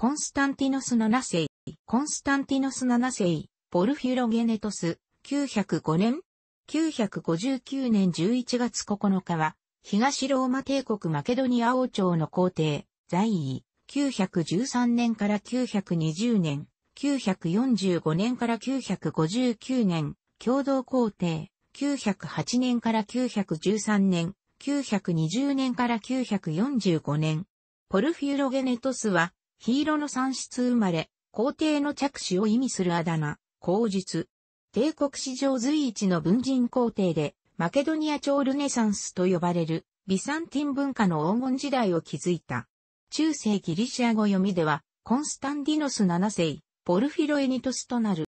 コンスタンティノス7世、コンスタンティノス7世、ポルフィロゲネトス、905年 ?959 年11月9日は、東ローマ帝国マケドニア王朝の皇帝、在位、913年から920年、945年から959年、共同皇帝、908年から913年、920年から945年。ポルフィロゲネトスは、ヒーロの産出生まれ、皇帝の着手を意味するあだ名、口述。帝国史上随一の文人皇帝で、マケドニア朝ルネサンスと呼ばれる、ビサンティン文化の黄金時代を築いた。中世ギリシア語読みでは、コンスタンディノス7世、ポルフィロエニトスとなる。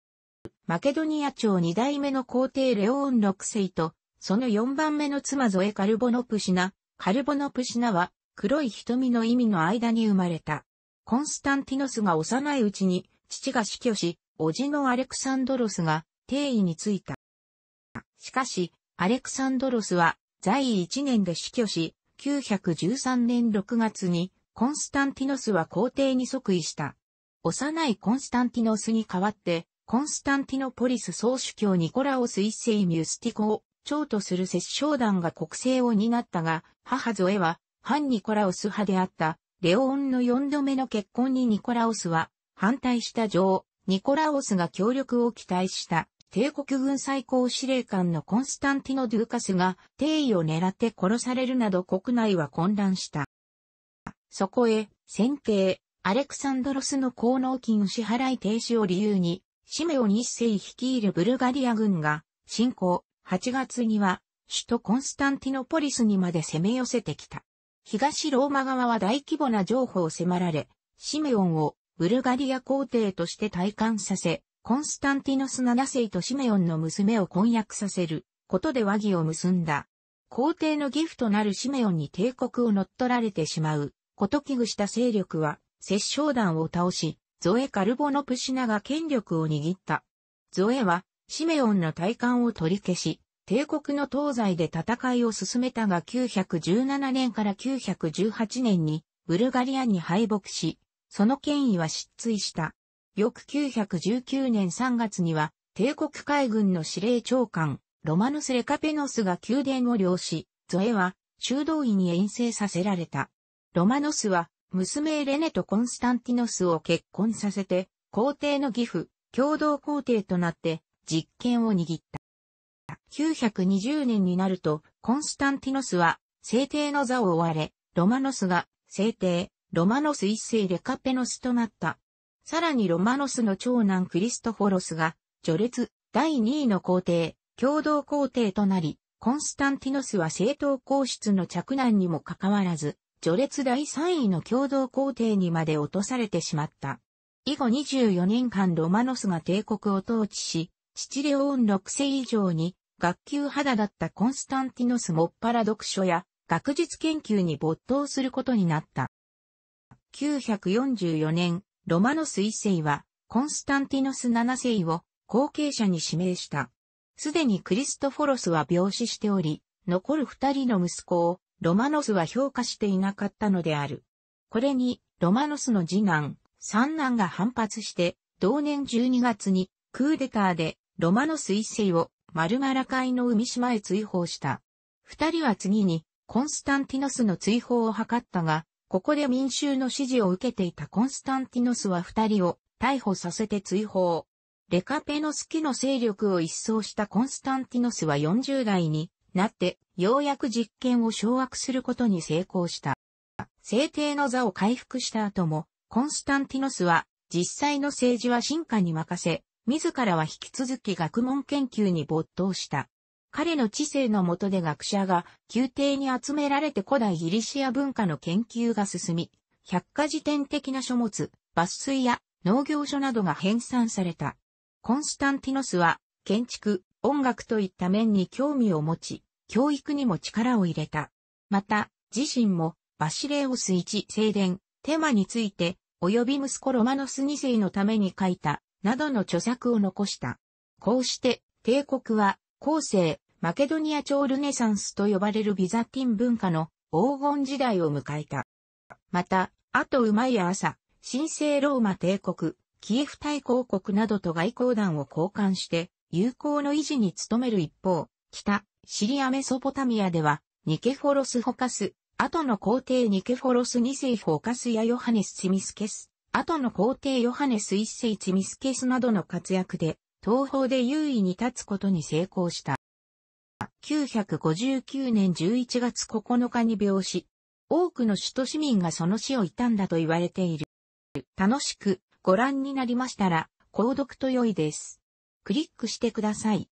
マケドニア朝2代目の皇帝レオーン6世と、その4番目の妻ゾエ・カルボノプシナ。カルボノプシナは、黒い瞳の意味の間に生まれた。コンスタンティノスが幼いうちに父が死去し、叔父のアレクサンドロスが帝位についた。しかし、アレクサンドロスは在位1年で死去し、913年6月にコンスタンティノスは皇帝に即位した。幼いコンスタンティノスに代わって、コンスタンティノポリス総主教ニコラオス一世ミュスティコを長とする摂政団が国政を担ったが、母ゾエは反ニコラオス派であったレオンの4度目の結婚にニコラオスは反対した女王、ニコラオスが協力を期待した帝国軍最高司令官のコンスタンティノ・ドゥーカスが帝位を狙って殺されるなど国内は混乱した。そこへ、先帝、アレクサンドロスの高納金支払い停止を理由に、シメオン一世率いるブルガリア軍が、侵攻、8月には、首都コンスタンティノポリスにまで攻め寄せてきた。東ローマ側は大規模な譲歩を迫られ、シメオンをブルガリア皇帝として退官させ、コンスタンティノス7世とシメオンの娘を婚約させることで和議を結んだ。皇帝のギフとなるシメオンに帝国を乗っ取られてしまう、こと危惧した勢力は、摂政団を倒し、ゾエ・カルボノプシナが権力を握った。ゾエは、シメオンの退官を取り消し、帝国の東西で戦いを進めたが917年から918年にブルガリアに敗北し、その権威は失墜した。翌919年3月には、帝国海軍の司令長官、ロマヌス・レカペノスが宮殿を領し、ゾエは修道院に遠征させられた。ロマノスは、娘エレネとコンスタンティノスを結婚させて、皇帝の義父、共同皇帝となって、実権を握った。920年になると、コンスタンティノスは、聖帝の座を追われ、ロマノスが、聖帝、ロマノス一世レカペノスとなった。さらにロマノスの長男クリストフォロスが、序列、第2位の皇帝、共同皇帝となり、コンスタンティノスは正統皇室の着難にもかかわらず、序列第3位の共同皇帝にまで落とされてしまった。以後24年間ロマノスが帝国を統治し、シチレオン6世以上に学級肌だったコンスタンティノスもっぱら読書や学術研究に没頭することになった。944年、ロマノス一世はコンスタンティノス七世を後継者に指名した。すでにクリストフォロスは病死しており、残る二人の息子をロマノスは評価していなかったのである。これに、ロマノスの次男、三男が反発して、同年12月にクーデターでロマノス一世をマルマラ海の海島へ追放した。二人は次に、コンスタンティノスの追放を図ったが、ここで民衆の支持を受けていたコンスタンティノスは二人を逮捕させて追放。レカペノスキの勢力を一掃したコンスタンティノスは40代になって、ようやく実権を掌握することに成功した。聖帝の座を回復した後も、コンスタンティノスは実際の政治は進化に任せ、自らは引き続き学問研究に没頭した。彼の知性のもとで学者が宮廷に集められて古代ギリシア文化の研究が進み、百科事典的な書物、抜粋や農業書などが編纂された。コンスタンティノスは建築、音楽といった面に興味を持ち、教育にも力を入れた。また、自身もバシレオス一聖殿、テマについて、及び息子ロマノス二世のために書いたなどの著作を残した。こうして、帝国は、後世、マケドニア朝ルネサンスと呼ばれるビザティン文化の黄金時代を迎えた。また、あと馬や朝、神聖ローマ帝国、キエフ大公国などと外交団を交換して、友好の維持に努める一方、北、シリアメソポタミアでは、ニケフォロス・ホカス、後の皇帝ニケフォロス2世ホカスやヨハネス・チミスケス後の皇帝ヨハネス一世一ミスケスなどの活躍で、東方で優位に立つことに成功した。959年11月9日に病死。多くの首都市民がその死を悼んだと言われている。楽しくご覧になりましたら、購読と良いです。クリックしてください。